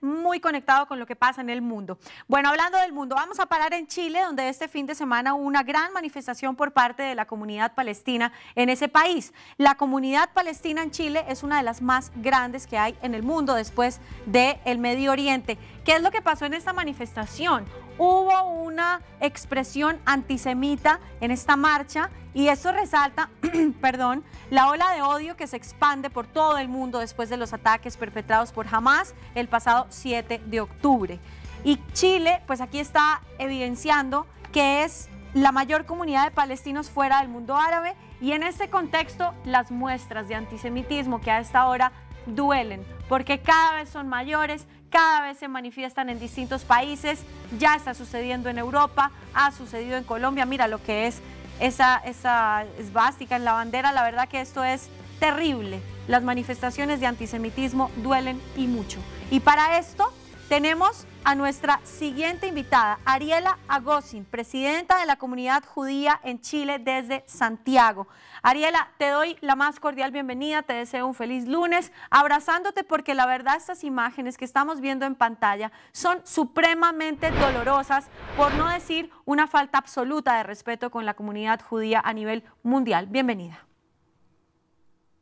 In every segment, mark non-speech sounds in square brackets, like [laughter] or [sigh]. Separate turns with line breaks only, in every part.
muy conectado con lo que pasa en el mundo. Bueno, hablando del mundo, vamos a parar en Chile, donde este fin de semana hubo una gran manifestación por parte de la comunidad palestina en ese país. La comunidad palestina en Chile es una de las más grandes que hay en el mundo después del Medio Oriente. ¿Qué es lo que pasó en esta manifestación? hubo una expresión antisemita en esta marcha y eso resalta, [clears throat] perdón, la ola de odio que se expande por todo el mundo después de los ataques perpetrados por Hamas el pasado 7 de octubre. Y Chile, pues aquí está evidenciando que es la mayor comunidad de palestinos fuera del mundo árabe y en este contexto las muestras de antisemitismo que a esta hora duelen, porque cada vez son mayores, cada vez se manifiestan en distintos países, ya está sucediendo en Europa, ha sucedido en Colombia, mira lo que es esa, esa esvástica en la bandera, la verdad que esto es terrible. Las manifestaciones de antisemitismo duelen y mucho. Y para esto tenemos a nuestra siguiente invitada, Ariela Agosin, presidenta de la comunidad judía en Chile desde Santiago. Ariela, te doy la más cordial bienvenida, te deseo un feliz lunes, abrazándote porque la verdad estas imágenes que estamos viendo en pantalla son supremamente dolorosas, por no decir una falta absoluta de respeto con la comunidad judía a nivel mundial. Bienvenida.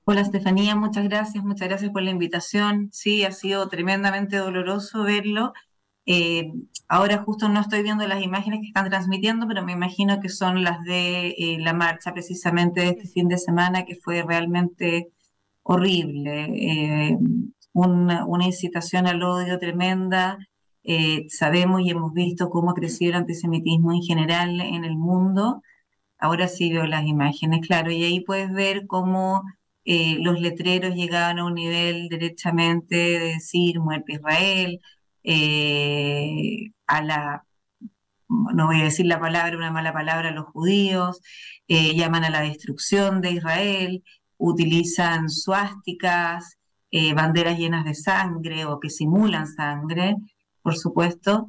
Hola Estefanía, muchas gracias, muchas gracias por la invitación. Sí, ha sido tremendamente doloroso verlo. Eh, ahora justo no estoy viendo las imágenes que están transmitiendo, pero me imagino que son las de eh, la marcha precisamente de este fin de semana, que fue realmente horrible. Eh, una, una incitación al odio tremenda. sabemos y hemos visto cómo ha crecido el antisemitismo en general en el mundo. Ahora sí veo las imágenes, claro, y ahí puedes ver cómo los letreros llegaban a un nivel derechamente de decir muerte Israel, eh, a la, no voy a decir la palabra, una mala palabra, a los judíos, eh, llaman a la destrucción de Israel, utilizan suásticas, eh, banderas llenas de sangre o que simulan sangre, por supuesto.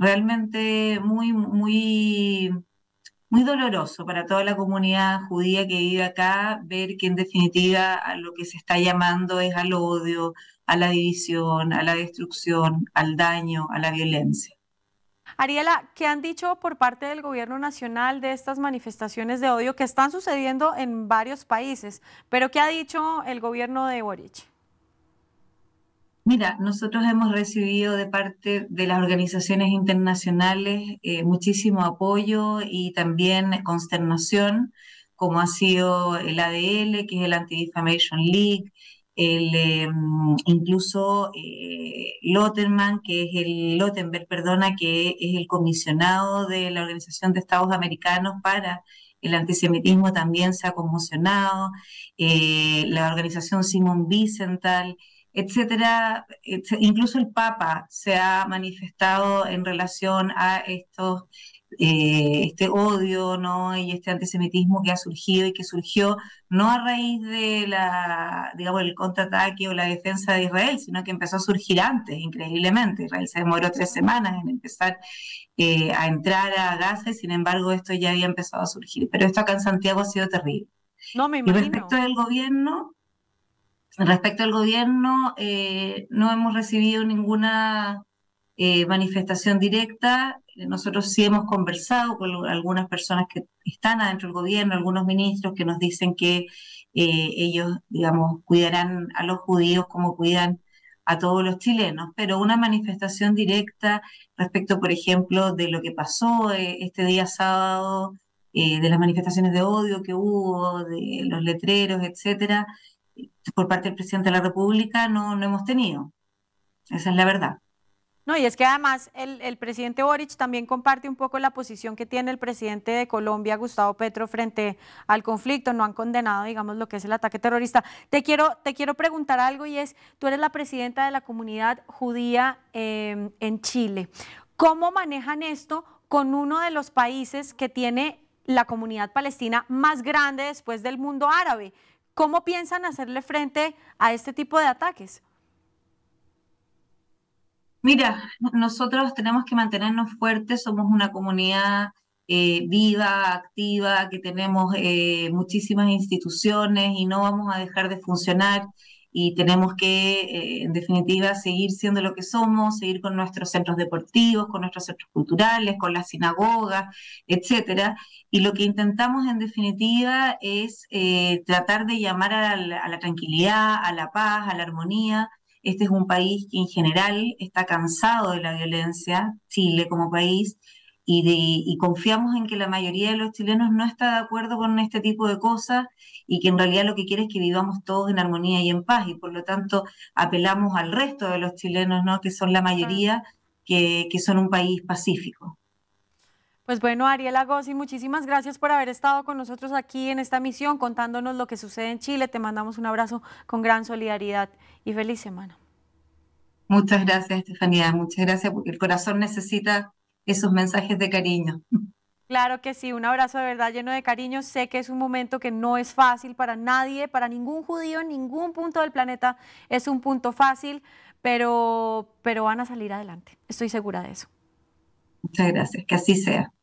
realmente muy, muy muy doloroso para toda la comunidad judía que vive acá ver que en definitiva a lo que se está llamando es al odio, a la división, a la destrucción, al daño, a la violencia.
Ariela, ¿qué han dicho por parte del gobierno nacional de estas manifestaciones de odio que están sucediendo en varios países? Pero ¿qué ha dicho el gobierno de Boric? Mira,
nosotros hemos recibido de parte de las organizaciones internacionales eh, muchísimo apoyo y también consternación, como ha sido el ADL, que es el Anti-Defamation League, eh, incluso eh, que es el Lottenberg, perdona, que es el comisionado de la Organización de Estados Americanos para el antisemitismo, también se ha conmocionado, eh, la organización Simón Bicental etcétera. Incluso el Papa se ha manifestado en relación a estos, eh, este odio ¿no? y este antisemitismo que ha surgido y que surgió no a raíz de la, el contraataque o la defensa de Israel, sino que empezó a surgir antes, increíblemente. Israel se demoró tres semanas en empezar eh, a entrar a Gaza y sin embargo esto ya había empezado a surgir. Pero esto acá en Santiago ha sido terrible.
No me imagino. Y respecto
del gobierno, Respecto al gobierno, eh, no hemos recibido ninguna eh, manifestación directa. Eh, nosotros sí hemos conversado con algunas personas que están adentro del gobierno, algunos ministros que nos dicen que ellos, digamos, cuidarán a los judíos como cuidan a todos los chilenos, pero una manifestación directa respecto, por ejemplo, de lo que pasó este día sábado, de las manifestaciones de odio que hubo, de los letreros, etcétera, por parte del presidente de la República no, no hemos tenido. Esa es la verdad.
No, y es que además el, el, presidente Boric también comparte un poco la posición que tiene el presidente de Colombia, Gustavo Petro, frente al conflicto. No han condenado, digamos, lo que es el ataque terrorista. Te quiero, te quiero preguntar algo y es, tú eres la presidenta de la comunidad judía eh, en Chile. ¿Cómo manejan esto con uno de los países que tiene la comunidad palestina más grande después del mundo árabe? ¿Cómo piensan hacerle frente a este tipo de ataques?
Mira, nosotros tenemos que mantenernos fuertes, somos una comunidad eh, viva, activa, que tenemos eh, muchísimas instituciones y no vamos a dejar de funcionar y tenemos que, eh, en definitiva, seguir siendo lo que somos, seguir con nuestros centros deportivos, con nuestros centros culturales, con las sinagogas, etc. Y lo que intentamos, en definitiva, es eh, tratar de llamar a la, a la tranquilidad, a la paz, a la armonía. Este es un país que en general está cansado de la violencia, Chile como país, y, confiamos en que la mayoría de los chilenos no está de acuerdo con este tipo de cosas y que en realidad lo que quiere es que vivamos todos en armonía y en paz y por lo tanto apelamos al resto de los chilenos, ¿no? que son la mayoría, que, que son un país pacífico.
Pues bueno, Ariela Gossi, muchísimas gracias por haber estado con nosotros aquí en esta misión contándonos lo que sucede en Chile. Te mandamos un abrazo con gran solidaridad y feliz semana.
Muchas gracias, Estefanía. Muchas gracias. porque El corazón necesita esos mensajes de cariño.
Claro que sí, un abrazo de verdad lleno de cariño. Sé que es un momento que no es fácil para nadie, para ningún judío en ningún punto del planeta es un punto fácil, pero, pero van a salir adelante. Estoy segura de eso. Muchas gracias, que así sea.